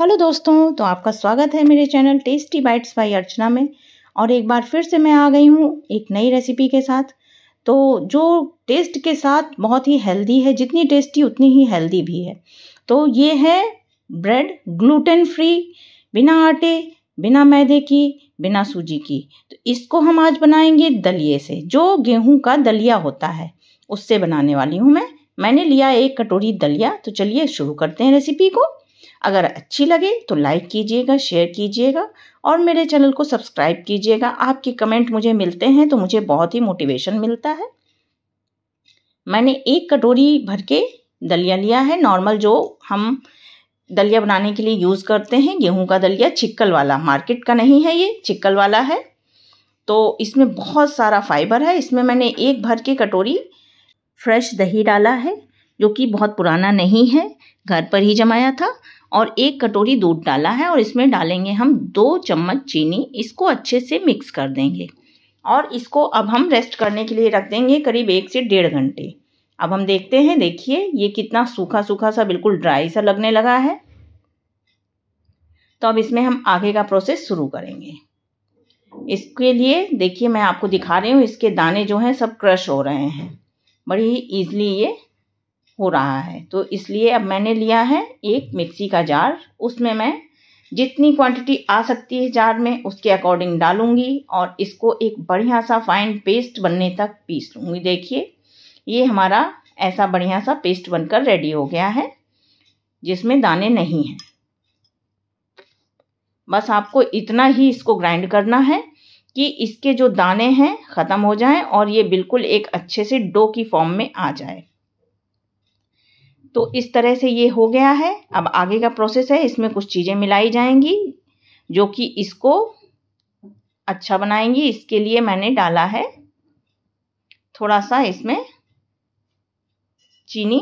hello दोस्तों तो आपका स्वागत है मेरे channel Tasty Bites by Archana में और एक बार फिर से मैं आ गई हूँ एक नई रेसिपी के साथ तो जो टेस्ट के साथ बहुत ही हेल्दी है जितनी टेस्टी उतनी ही हेल्दी भी है तो ये है ब्रेड ग्लूटेन फ्री बिना आटे बिना मैदे की बिना सूजी की तो इसको हम आज बनाएंगे दलिए से जो गेहूं का दलिया होता है उससे बनाने वाली हूँ मैं मैंने लिया एक कटोरी दलिया तो चलिए शुरू करते हैं रेसिपी को अगर अच्छी लगे तो लाइक कीजिएगा शेयर कीजिएगा और मेरे चैनल को सब्सक्राइब कीजिएगा आपके कमेंट मुझे मिलते हैं तो मुझे बहुत ही मोटिवेशन मिलता है मैंने एक कटोरी भर के दलिया लिया है नॉर्मल जो हम दलिया बनाने के लिए यूज़ करते हैं गेहूं का दलिया चिक्कल वाला मार्केट का नहीं है ये चिक्कल वाला है तो इसमें बहुत सारा फाइबर है इसमें मैंने एक भर के कटोरी फ्रेश दही डाला है जो कि बहुत पुराना नहीं है घर पर ही जमाया था और एक कटोरी दूध डाला है और इसमें डालेंगे हम दो चम्मच चीनी इसको अच्छे से मिक्स कर देंगे और इसको अब हम रेस्ट करने के लिए रख देंगे करीब एक से डेढ़ घंटे अब हम देखते हैं देखिए ये कितना सूखा सूखा सा बिल्कुल ड्राई सा लगने लगा है तो अब इसमें हम आगे का प्रोसेस शुरू करेंगे इसके लिए देखिए मैं आपको दिखा रही हूँ इसके दाने जो हैं सब क्रश हो रहे हैं बड़ी ही ईजिली ये हो रहा है तो इसलिए अब मैंने लिया है एक मिक्सी का जार उसमें मैं जितनी क्वांटिटी आ सकती है जार में उसके अकॉर्डिंग डालूंगी और इसको एक बढ़िया सा फाइन पेस्ट बनने तक पीस लूँगी देखिए ये हमारा ऐसा बढ़िया सा पेस्ट बनकर रेडी हो गया है जिसमें दाने नहीं हैं बस आपको इतना ही इसको ग्राइंड करना है कि इसके जो दाने हैं ख़त्म हो जाएं और ये बिल्कुल एक अच्छे से डो की फॉर्म में आ जाए तो इस तरह से ये हो गया है अब आगे का प्रोसेस है इसमें कुछ चीज़ें मिलाई जाएंगी जो कि इसको अच्छा बनाएंगी इसके लिए मैंने डाला है थोड़ा सा इसमें चीनी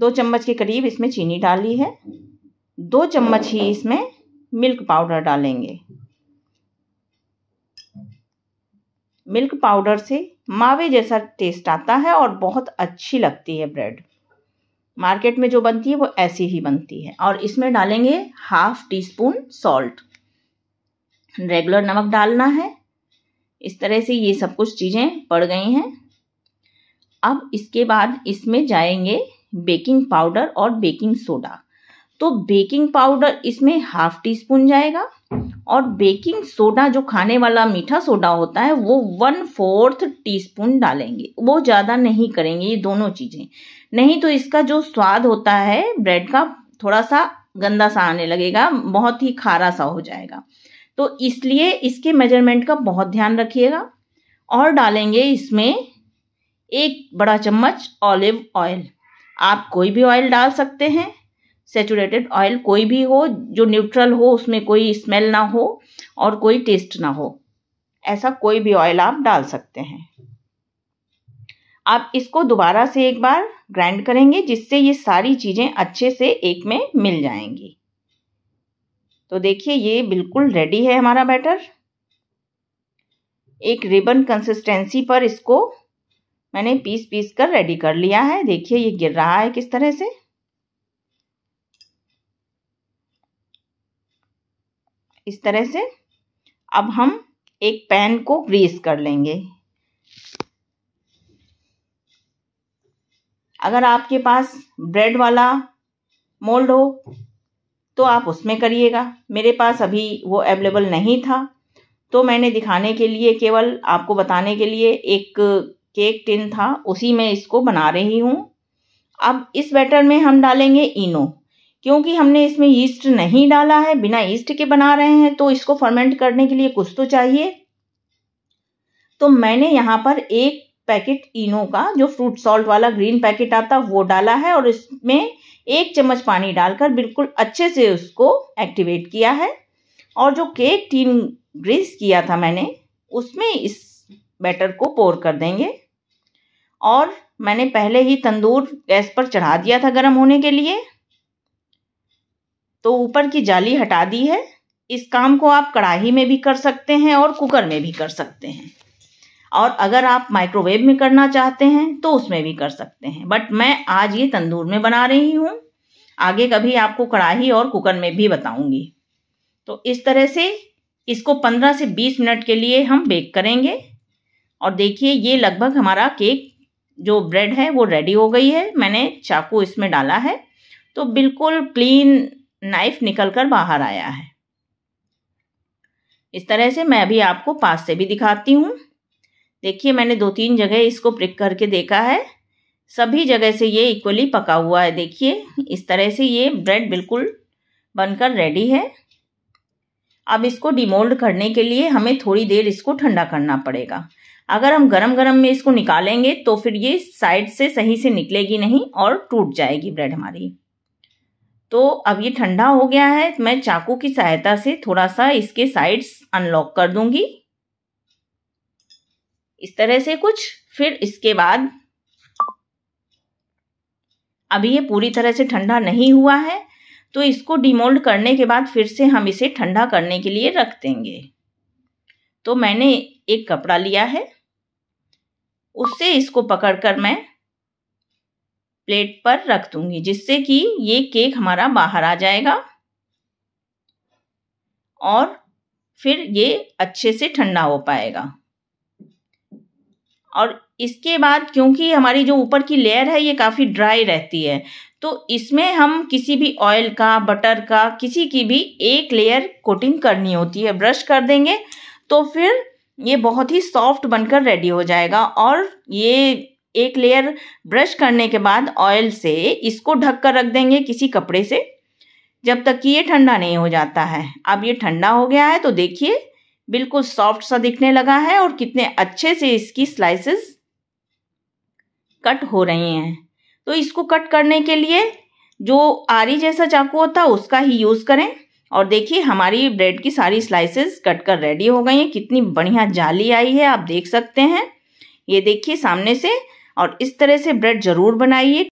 दो चम्मच के करीब इसमें चीनी डाली है दो चम्मच ही इसमें मिल्क पाउडर डालेंगे मिल्क पाउडर से मावे जैसा टेस्ट आता है और बहुत अच्छी लगती है ब्रेड मार्केट में जो बनती है वो ऐसी ही बनती है और इसमें डालेंगे half teaspoon salt regular नमक डालना है इस तरह से ये सब कुछ चीज़ें पड़ गई हैं अब इसके बाद इसमें जाएंगे बेकिंग पाउडर और बेकिंग सोडा तो बेकिंग पाउडर इसमें हाफ टी स्पून जाएगा और बेकिंग सोडा जो खाने वाला मीठा सोडा होता है वो वन फोर्थ टीस्पून डालेंगे वो ज़्यादा नहीं करेंगे ये दोनों चीज़ें नहीं तो इसका जो स्वाद होता है ब्रेड का थोड़ा सा गंदा सा आने लगेगा बहुत ही खारा सा हो जाएगा तो इसलिए इसके मेजरमेंट का बहुत ध्यान रखिएगा और डालेंगे इसमें एक बड़ा चम्मच ऑलिव ऑयल आप कोई भी ऑयल डाल सकते हैं सेचूरेटेड ऑयल कोई भी हो जो न्यूट्रल हो उसमें कोई स्मेल ना हो और कोई टेस्ट ना हो ऐसा कोई भी ऑयल आप डाल सकते हैं आप इसको दोबारा से एक बार ग्राइंड करेंगे जिससे ये सारी चीज़ें अच्छे से एक में मिल जाएंगी तो देखिए ये बिल्कुल रेडी है हमारा बैटर एक रिबन कंसिस्टेंसी पर इसको मैंने पीस पीस कर रेडी कर लिया है देखिए ये गिर रहा है किस तरह से इस तरह से अब हम एक पैन को ग्रीस कर लेंगे अगर आपके पास ब्रेड वाला मोल्ड हो तो आप उसमें करिएगा मेरे पास अभी वो अवेलेबल नहीं था तो मैंने दिखाने के लिए केवल आपको बताने के लिए एक केक टिन था उसी में इसको बना रही हूँ अब इस बैटर में हम डालेंगे इनो क्योंकि हमने इसमें ईस्ट नहीं डाला है बिना ईस्ट के बना रहे हैं तो इसको फर्मेंट करने के लिए कुछ तो चाहिए तो मैंने यहाँ पर एक पैकेट इनो का जो फ्रूट सॉल्ट वाला ग्रीन पैकेट आता वो डाला है और इसमें एक चम्मच पानी डालकर बिल्कुल अच्छे से उसको एक्टिवेट किया है और जो केक टीन ग्रीस किया था मैंने उसमें इस बैटर को पोर कर देंगे और मैंने पहले ही तंदूर गैस पर चढ़ा दिया था गर्म होने के लिए तो ऊपर की जाली हटा दी है इस काम को आप कढ़ाही में भी कर सकते हैं और कुकर में भी कर सकते हैं और अगर आप माइक्रोवेव में करना चाहते हैं तो उसमें भी कर सकते हैं बट मैं आज ये तंदूर में बना रही हूँ आगे कभी आपको कढ़ाही और कुकर में भी बताऊंगी तो इस तरह से इसको 15 से 20 मिनट के लिए हम बेक करेंगे और देखिए ये लगभग हमारा केक जो ब्रेड है वो रेडी हो गई है मैंने चाकू इसमें डाला है तो बिल्कुल क्लीन नाइफ निकल कर बाहर आया है इस तरह से मैं अभी आपको पास से भी दिखाती हूँ देखिए मैंने दो तीन जगह इसको प्रिक करके देखा है सभी जगह से ये इक्वली पका हुआ है देखिए इस तरह से ये ब्रेड बिल्कुल बनकर रेडी है अब इसको डिमोल्ड करने के लिए हमें थोड़ी देर इसको ठंडा करना पड़ेगा अगर हम गरम गरम में इसको निकालेंगे तो फिर ये साइड से सही से निकलेगी नहीं और टूट जाएगी ब्रेड हमारी तो अब ये ठंडा हो गया है मैं चाकू की सहायता से थोड़ा सा इसके साइड्स अनलॉक कर दूंगी इस तरह से कुछ फिर इसके बाद अभी ये पूरी तरह से ठंडा नहीं हुआ है तो इसको डिमोल्ड करने के बाद फिर से हम इसे ठंडा करने के लिए रख देंगे तो मैंने एक कपड़ा लिया है उससे इसको पकड़कर मैं प्लेट पर रख दूंगी जिससे कि ये केक हमारा बाहर आ जाएगा और फिर ये अच्छे से ठंडा हो पाएगा और इसके बाद क्योंकि हमारी जो ऊपर की लेयर है ये काफ़ी ड्राई रहती है तो इसमें हम किसी भी ऑयल का बटर का किसी की भी एक लेयर कोटिंग करनी होती है ब्रश कर देंगे तो फिर ये बहुत ही सॉफ्ट बनकर रेडी हो जाएगा और ये एक लेयर ब्रश करने के बाद ऑयल से इसको ढक कर रख देंगे किसी कपड़े से जब तक कि ये ठंडा नहीं हो जाता है अब ये ठंडा हो गया है तो देखिए बिल्कुल सॉफ्ट सा दिखने लगा है और कितने अच्छे से इसकी स्लाइसेस कट हो रही हैं तो इसको कट करने के लिए जो आरी जैसा चाकू होता है उसका ही यूज़ करें और देखिए हमारी ब्रेड की सारी स्लाइसेस कट कर रेडी हो गई हैं कितनी बढ़िया जाली आई है आप देख सकते हैं ये देखिए सामने से और इस तरह से ब्रेड जरूर बनाइए